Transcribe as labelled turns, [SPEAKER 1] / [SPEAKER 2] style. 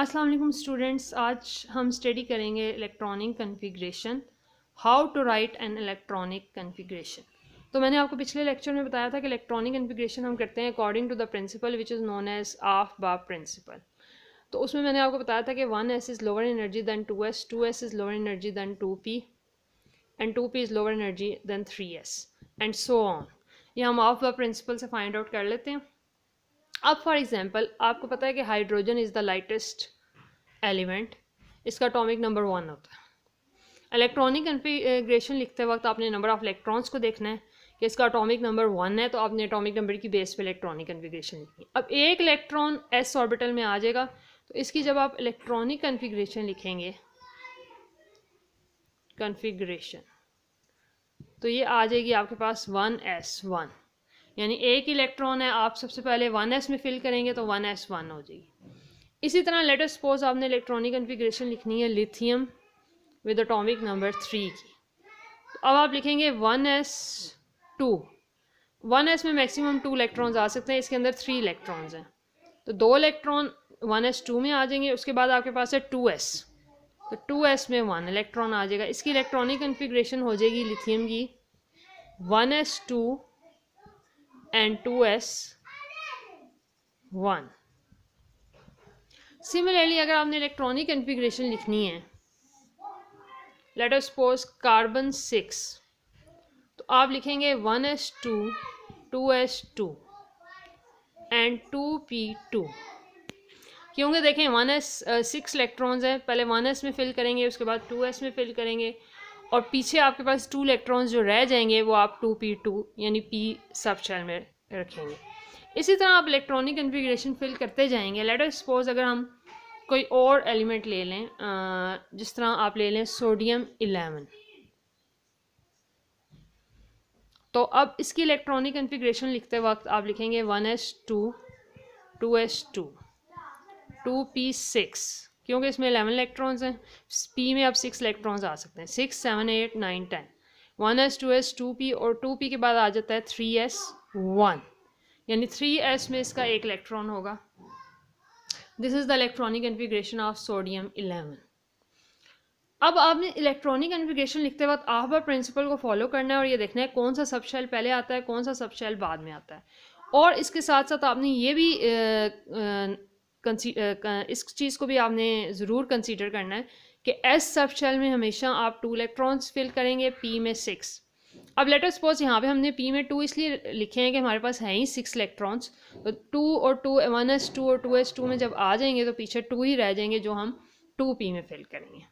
[SPEAKER 1] अस्सलाम वालेकुम स्टूडेंट्स आज हम स्टडी करेंगे electronic configuration how to write an electronic configuration तो मैंने आपको पिछले लेक्चर में बताया था कि इलेक्ट्रॉनिक कन्फिग्रेशन हम करते हैं according to the principle which is known as Aufbau principle तो उसमें मैंने आपको बताया था कि one s is lower energy than two s two s is lower energy than two p and two p is lower energy than three s and so on ये हम of बा प्रिंसिपल से फाइंड आउट कर लेते हैं अब for example आपको पता है कि hydrogen is the lightest element इसका अटोमिक नंबर वन होता है इलेक्ट्रॉनिक कन्फिग्रेशन लिखते वक्त आपने नंबर ऑफ इलेक्ट्रॉन्स को देखना है कि इसका अटोमिक नंबर वन है तो आपने अटोमिक नंबर की बेस पे इलेक्ट्रॉनिक कन्फिग्रेशन लिखी अब एक इलेक्ट्रॉन एस ऑर्बिटल में आ जाएगा तो इसकी जब आप इलेक्ट्रॉनिक कन्फिग्रेशन लिखेंगे कन्फिग्रेशन तो ये आ जाएगी आपके पास वन एस वन यानी एक इलेक्ट्रॉन है आप सबसे पहले वन एस में फिल करेंगे तो वन एस वन हो जाएगी इसी तरह लेटर सपोज आपने इलेक्ट्रॉनिक कन्फिग्रेशन लिखनी है lithium with atomic number three की तो अब आप लिखेंगे one s two one s में मैक्सिमम टू इलेक्ट्रॉन्स आ सकते हैं इसके अंदर थ्री इलेक्ट्रॉन्स हैं तो दो इलेक्ट्रॉन वन एस टू में आ जाएंगे उसके बाद आपके पास है टू एस तो टू एस में वन इलेक्ट्रॉन आ जाएगा इसकी इलेक्ट्रॉनिक कन्फिग्रेशन हो जाएगी लिथियम की one s two and one similarly अगर आपने इलेक्ट्रॉनिक कन्फिग्रेशन लिखनी है let us suppose carbon six तो आप लिखेंगे one s two two s two and two p two क्योंकि देखें वन एस सिक्स इलेक्ट्रॉन्स हैं पहले वन एस में फिल करेंगे उसके बाद टू एस में फिल करेंगे और पीछे आपके पास टू इलेक्ट्रॉन्स जो रह जाएंगे वो आप टू पी टू यानी पी सब शेल में रखेंगे इसी तरह आप इलेक्ट्रॉनिक कन्फिग्रेशन फिल करते जाएंगे लेटर सपोज अगर हम कोई और एलिमेंट ले लें जिस तरह आप ले लें सोडियम इलेवन तो अब इसकी इलेक्ट्रॉनिक कन्फिग्रेशन लिखते वक्त आप लिखेंगे one s two two s two two p six क्योंकि इसमें एलेवन इलेक्ट्रॉन्स हैं पी में अब सिक्स इलेक्ट्रॉन्स आ सकते हैं six seven eight nine ten one s two s two p और टू पी के बाद आ जाता है थ्री एस वन यानी थ्री एस में इसका एक इलेक्ट्रॉन होगा this is the electronic configuration of sodium eleven अब आपने इलेक्ट्रॉनिक कन्फिग्रेशन लिखते वक्त आप प्रिंसिपल को फॉलो करना है और ये देखना है कौन सा सब शेल पहले आता है कौन सा सब शेल बाद में आता है और इसके साथ साथ आपने ये भी आ, आ, इस चीज़ को भी आपने ज़रूर कंसीडर करना है कि एस सब शेल में हमेशा आप टू इलेक्ट्रॉन्स फिल करेंगे पी में सिक्स अब लेटर सपोज यहाँ पे हमने पी में टू इसलिए लिखे हैं कि हमारे पास हैं ही सिक्स इलेक्ट्रॉन्स तो टू और टू वन एस टू और टू एस टू में जब आ जाएंगे तो पीछे टू ही रह जाएंगे जो हम टू पी में फिल करेंगे